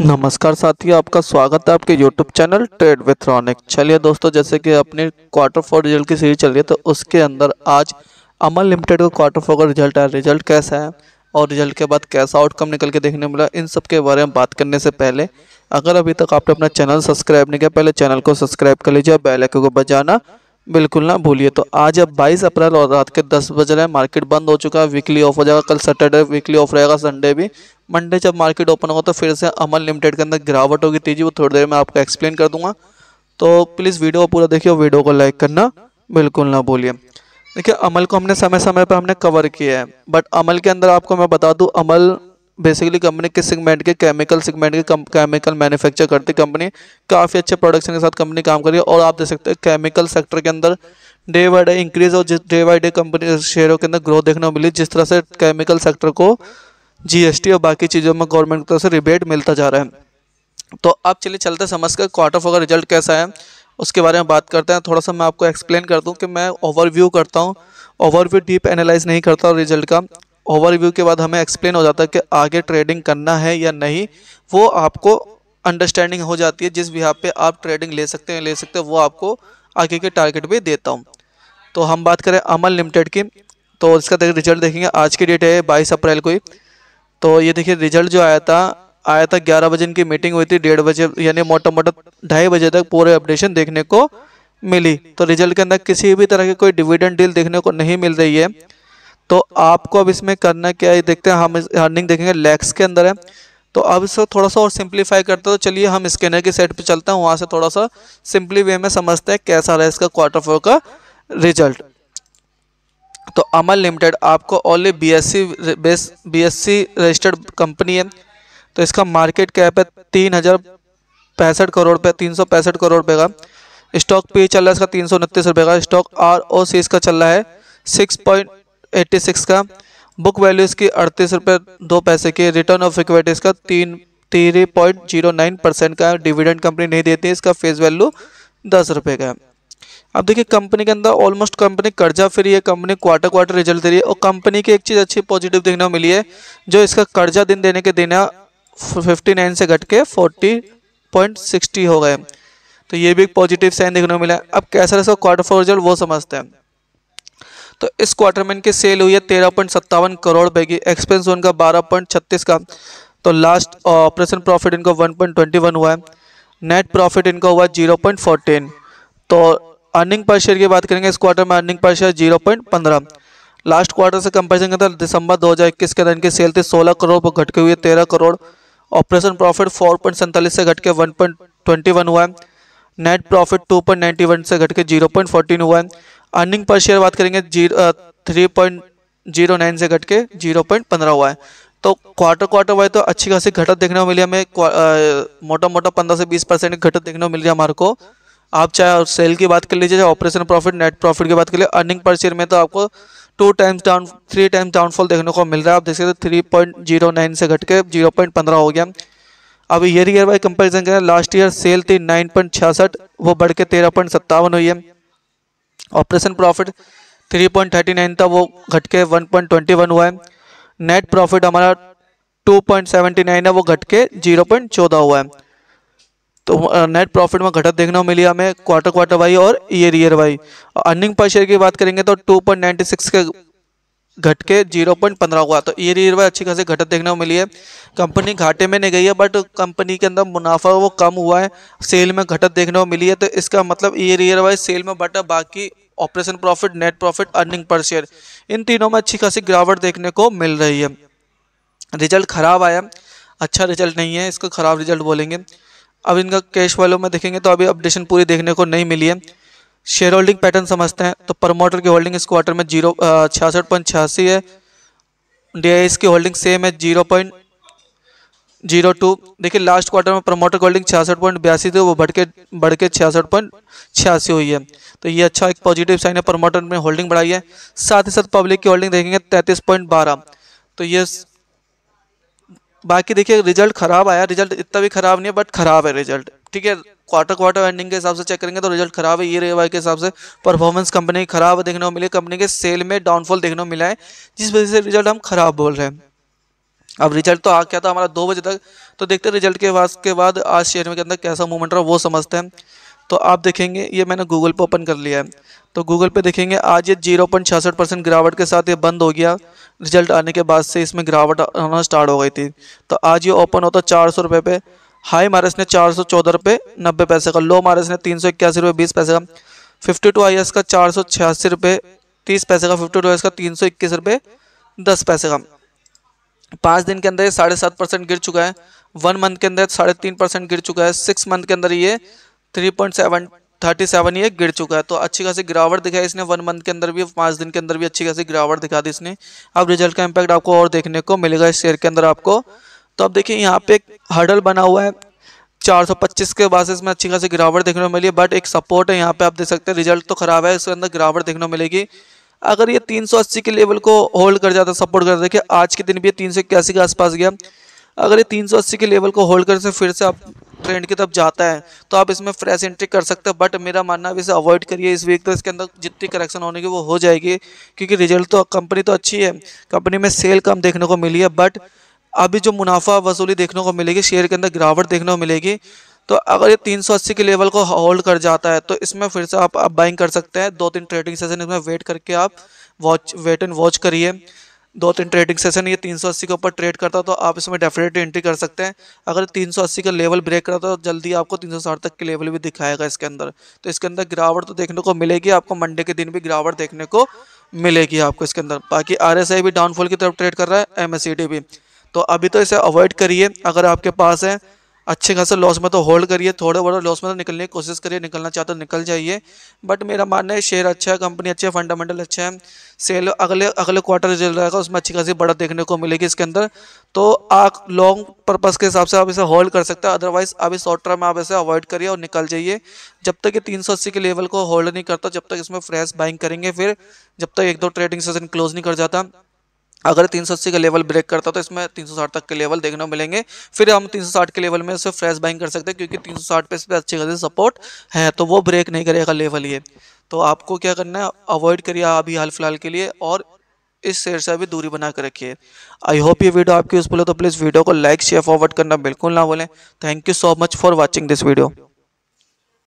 नमस्कार साथियों आपका स्वागत है आपके YouTube channel trade with Ronik चलिए दोस्तों जैसे कि अपनी क्वार्टर फोर रिजल्ट की सीरीज चल रही है तो उसके अंदर आज अमन लिमिटेड का क्वार्टर फोर का रिजल्ट आया रिजल्ट कैसा है और रिजल्ट के बाद कैसा आउटकम निकल के देखने मिला इन सब के बारे में बात करने से पहले अगर अभी तक आपने अपना चैनल सब्सक्राइब नहीं किया पहले चैनल को सब्सक्राइब कर लीजिए और बेलाइकन को बजाना बिल्कुल ना भूलिए तो आज अब 22 अप्रैल और रात के 10 बज रहे हैं मार्केट बंद हो चुका है वीकली ऑफ हो जाएगा कल सैटरडे वीकली ऑफ रहेगा संडे भी मंडे जब मार्केट ओपन होगा तो फिर से अमल लिमिटेड के अंदर गिरावट होगी तेजी वो थोड़ी देर में आपको एक्सप्लेन कर दूंगा तो प्लीज़ वीडियो पूरा देखिए वीडियो को लाइक करना बिल्कुल ना भूलिए देखिए अमल को हमने समय समय पर हमने कवर किया है बट अमल के अंदर आपको मैं बता दूँ अमल बेसिकली कंपनी किस सेगमेंट के केमिकल सेगमेंट के केमिकल मैन्युफैक्चर करती कंपनी काफ़ी अच्छे प्रोडक्शन के साथ कंपनी काम कर रही है और आप देख सकते हैं केमिकल सेक्टर के अंदर डे बाई डे इंक्रीज और डे बाई डे कंपनी शेयरों के अंदर ग्रोथ देखने को मिली जिस तरह से केमिकल सेक्टर को जी और बाकी चीज़ों में गवर्नमेंट की तरफ से रिबेट मिलता जा रहा है तो अब चलिए चलते समझ कर क्वार्टर फोर का रिजल्ट कैसा है उसके बारे में बात करते हैं थोड़ा सा मैं आपको एक्सप्लेन कर दूं कि मैं ओवरव्यू करता हूं ओवरव्यू डीप एनालाइज नहीं करता रिजल्ट का ओवरव्यू के बाद हमें एक्सप्लेन हो जाता है कि आगे ट्रेडिंग करना है या नहीं वो आपको अंडरस्टैंडिंग हो जाती है जिस भी पे आप ट्रेडिंग ले सकते हैं ले सकते हैं वो आपको आगे के टारगेट भी देता हूँ तो हम बात करें अमन लिमिटेड की तो इसका देखिए रिजल्ट देखेंगे आज की डेट है बाईस अप्रैल को ही तो ये देखिए रिजल्ट जो आया था आया था ग्यारह बजे इनकी मीटिंग हुई थी डेढ़ बजे यानी मोटा मोटा ढाई बजे तक पूरे अपडेशन देखने को मिली तो रिजल्ट के अंदर किसी भी तरह की कोई डिविडेंड डील देखने को नहीं मिल रही है तो आपको अब इसमें करना क्या है देखते हैं हम अर्निंग देखेंगे लैक्स के अंदर है तो अब इसको थोड़ा सा और सिंप्लीफाई करते हैं तो चलिए हम स्कैनर के सेट पे चलते हैं वहाँ से थोड़ा सा सिंपली वे में समझते हैं कैसा रहा इसका क्वार्टर फोर का रिजल्ट तो अमल लिमिटेड आपको only B S C base B S C registered company है तो इसका मार्केट कैप है तीन हज़ार पैंसठ करोड़ रुपये तीन सौ पैंसठ करोड़ रुपये का स्टॉक पी चल रहा है इसका तीन सौ उनतीस रुपये का स्टॉक आर ओ सी इसका चल रहा है सिक्स पॉइंट एट्टी सिक्स का बुक वैल्यू इसकी अड़तीस रुपये दो पैसे की रिटर्न ऑफ इक्विटी इसका तीन three point zero nine percent का डिविडेंड कंपनी नहीं देती है इसका फेस वैल्यू दस रुपये का है अब देखिए कंपनी के अंदर ऑलमोस्ट कंपनी कर्जा फ्री है कंपनी क्वार्टर क्वार्टर रिजल्ट दे रही है और कंपनी की एक चीज़ अच्छी पॉजिटिव देखने को मिली है जो इसका कर्जा दिन देने के दिन फिफ्टी नाइन से घट के फोर्टी पॉइंट सिक्सटी हो गए तो ये भी एक पॉजिटिव साइन देखने को मिला है अब कैसा इसका क्वार्टर फोर रिजल्ट वो समझते हैं तो इस क्वार्टर में इनकी सेल हुई है तेरह पॉइंट सत्तावन करोड़ रुपए की एक्सपेंस वन बारह पॉइंट छत्तीस का तो लास्ट ऑपरेशन प्रॉफिट इनका वन पॉइंट ट्वेंटी वन हुआ है नेट प्रॉफिट इनका हुआ जीरो पॉइंट फोर्टीन तो अर्निंग पर शेयर की बात करेंगे इस क्वार्टर में earning per share zero point पंद्रह लास्ट क्वार्टर से कंपेरिजन के अंदर दिसंबर 2021 के अंदर इनकी सेल थी 16 करोड़ पर घट के हुए 13 crore operation profit four point सैंतालीस से घट के 1.21 हुआ है नेट प्रॉफिट 2.91 से घट के 0.14 हुआ है अर्निंग पर शेयर बात करेंगे थ्री पॉइंट जीरो नाइन से घट के जीरो पॉइंट पंद्रह हुआ है तो क्वार्टर क्वार्टर वाइज तो अच्छी खासी घटत देखने को मिली हमें मोटा मोटा पंद्रह से बीस परसेंट घटत देखने को मिल रही है हमारे को आप चाहे सेल की बात कर लीजिए चाहे ऑपरेशन प्रॉफिट नेट प्रॉफिट की बात कर लीजिए अर्निंग पर शेयर में तो आपको two times down three times downfall देखने को मिल रहा है आप देख सकते थ्री पॉइंट जीरो नाइन से घट के जीरो पॉइंट पंद्रह हो गया अब ईयर ईयर वाइज कंपेरिजन करें लास्ट ईयर सेल थी नाइन पॉइंट छियासठ वो बढ़ के तेरह पॉइंट सत्तावन हुई है operation profit three point thirty nine था वो घट के वन पॉइंट ट्वेंटी वन हुआ है नेट प्रॉफिट हमारा टू पॉइंट सेवेंटी नाइन है वो घट के जीरो पॉइंट चौदह हुआ है तो नेट प्रॉफिट में घटत देखने को मिली हमें क्वार्टर क्वार्टर वाई और year year Y earning per share की बात करेंगे तो टू पॉइंट नाइन्टी सिक्स के घट के जीरो पॉइंट पंद्रह हुआ तो ये ईयर बाय अच्छी खासी घटत देखने को मिली है कंपनी घाटे में नहीं गई है बट कंपनी के अंदर मुनाफा वो कम हुआ है सेल में घटत देखने को मिली है तो इसका मतलब ईयर ईयर वाइज सेल में बट बाकी operation profit net profit earning per share इन तीनों में अच्छी खासी गिरावट देखने को मिल रही है रिजल्ट खराब आया अच्छा रिजल्ट नहीं है इसका खराब रिजल्ट बोलेंगे अब इनका कैश वालों में देखेंगे तो अभी अपडेशन पूरी देखने को नहीं मिली है शेयर होल्डिंग पैटर्न समझते हैं तो प्रमोटर की होल्डिंग इस क्वार्टर में जीरो छियासठ पॉइंट छियासी है डी की होल्डिंग सेम है जीरो पॉइंट जीरो टू देखिए लास्ट क्वार्टर में प्रमोटर की होल्डिंग छियासठ पॉइंट बयासी थी वो बढ़ के बढ़ के छियासठ पॉइंट छियासी हुई है तो ये अच्छा एक पॉजिटिव साइन है प्रमोटर में होल्डिंग बढ़ाई है साथ ही साथ पब्लिक की होल्डिंग देखेंगे तैंतीस पॉइंट बारह तो ये बाकी देखिए रिजल्ट खराब आया रिजल्ट इतना भी खराब नहीं है बट खराब है रिजल्ट ठीक है क्वार्टर क्वार्टर एंडिंग के हिसाब से चेक करेंगे तो रिजल्ट खराब है ये e वाई के हिसाब से परफॉर्मेंस कंपनी की खराब देखने को मिली कंपनी के सेल में डाउनफॉल देखने को मिला है जिस वजह से रिजल्ट हम खराब बोल रहे हैं अब रिजल्ट तो आ गया था हमारा दो बजे तक तो देखते हैं रिजल्ट के बाद के बाद आज शेयर में के अंदर कैसा मूवमेंट रहा वो समझते हैं तो आप देखेंगे ये मैंने गूगल पे ओपन कर लिया है तो गूगल पे देखेंगे आज ये जीरो पॉइंट छियासठ परसेंट गिरावट के साथ ये बंद हो गया रिजल्ट आने के बाद से इसमें गिरावट आना स्टार्ट हो गई थी तो आज ये ओपन होता तो चार सौ रुपये पे हाई हमारे ने चार सौ चौदह रुपये नब्बे पैसे का लो हमारे ने तीन सौ इक्यासी रुपये बीस पैसे का फिफ्टी टू आई एस का चार सौ छियासी रुपये तीस पैसे का फिफ्टी टू आई एस का तीन सौ इक्कीस रुपये दस पैसे का पाँच दिन के अंदर ये साढ़े सात परसेंट गिर चुका है वन मंथ के अंदर साढ़े तीन परसेंट गिर चुका है सिक्स मंथ के अंदर ये three point seven thirty seven ये गिर चुका है तो अच्छी खासी गिरावट दिखाई इसने वन मंथ के अंदर भी पाँच दिन के अंदर भी अच्छी खासी गिरावट दिखा दी इसने अब रिजल्ट का इम्पैक्ट आपको और देखने को मिलेगा इस शेयर के अंदर आपको तो आप देखिए यहाँ पे एक हडल बना हुआ है 425 के बाद इसमें अच्छी खासी गिरावट देखने को मिली है बट एक सपोर्ट है यहाँ पे आप देख सकते हैं रिजल्ट तो खराब है इसके अंदर गिरावट देखने को मिलेगी अगर ये 380 के लेवल को होल्ड कर जाता सपोर्ट कर देखिए आज के दिन भी ये तीन के आसपास गया अगर ये 380 के लेवल को होल्ड कर से फिर से आप ट्रेंड की तरफ जाता है तो आप इसमें फ्रेश एंट्री कर सकते हैं बट मेरा मानना है इसे अवॉइड करिए इस वीक तो इसके अंदर जितनी करेक्शन होने की वो हो जाएगी क्योंकि रिजल्ट तो कंपनी तो अच्छी है कंपनी में सेल कम देखने को मिली है बट अभी जो मुनाफा वसूली देखने को मिलेगी शेयर के अंदर गिरावट देखने को मिलेगी तो अगर ये 380 के लेवल को होल्ड कर जाता है तो इसमें फिर से आप, आप बाइंग कर सकते हैं दो तीन ट्रेडिंग सेशन इसमें वेट करके आप वॉच वेट एंड वॉच करिए दो तीन ट्रेडिंग सेशन ये 380 के ऊपर ट्रेड करता तो आप इसमें डेफिनेटली एंट्री कर सकते हैं अगर 380 का लेवल ब्रेक करता तो जल्दी आपको 360 तक के लेवल भी दिखाएगा इसके अंदर तो इसके अंदर गिरावट तो देखने को मिलेगी आपको मंडे के दिन भी गिरावट देखने को मिलेगी आपको इसके अंदर बाकी आर भी डाउनफॉल की तरफ ट्रेड कर रहा है एम भी तो अभी तो इसे अवॉइड करिए अगर आपके पास है अच्छे खासे लॉस में तो होल्ड करिए थोड़े बहुत लॉस में तो निकलने की कोशिश करिए निकलना चाहते तो निकल जाइए बट मेरा मानना है शेयर अच्छा है कंपनी अच्छी है फंडामेंटल अच्छा है सेल अगले अगले क्वार्टर रिजल्ट रहेगा उसमें अच्छी खासी बड़ा देखने को मिलेगी इसके अंदर तो आप लॉन्ग पर्पज़ के हिसाब से आप इसे होल्ड कर सकते हैं अदरवाइज अभी शॉर्ट टर्म में आप इसे अवॉइड करिए और निकल जाइए जब तक ये तीन के लेवल को होल्ड नहीं करता जब तक इसमें फ्रेश बाइंग करेंगे फिर जब तक एक दो ट्रेडिंग सेशन क्लोज नहीं कर जाता अगर 380 का लेवल ब्रेक करता तो इसमें 360 तक के लेवल देखने को मिलेंगे फिर हम 360 के लेवल में इसे फ्रेश बाइंग कर सकते हैं क्योंकि 360 पे इस पर अच्छी खासी सपोर्ट है तो वो ब्रेक नहीं करेगा लेवल ये तो आपको क्या करना है अवॉइड करिए अभी हाल फिलहाल के लिए और इस शेयर से अभी दूरी बना कर रखिए आई होप ये वीडियो आपकी यूजफुल हो तो प्लीज़ वीडियो को लाइक शेयर फॉरवर्ड करना बिल्कुल ना बोलें thank you so much for watching this video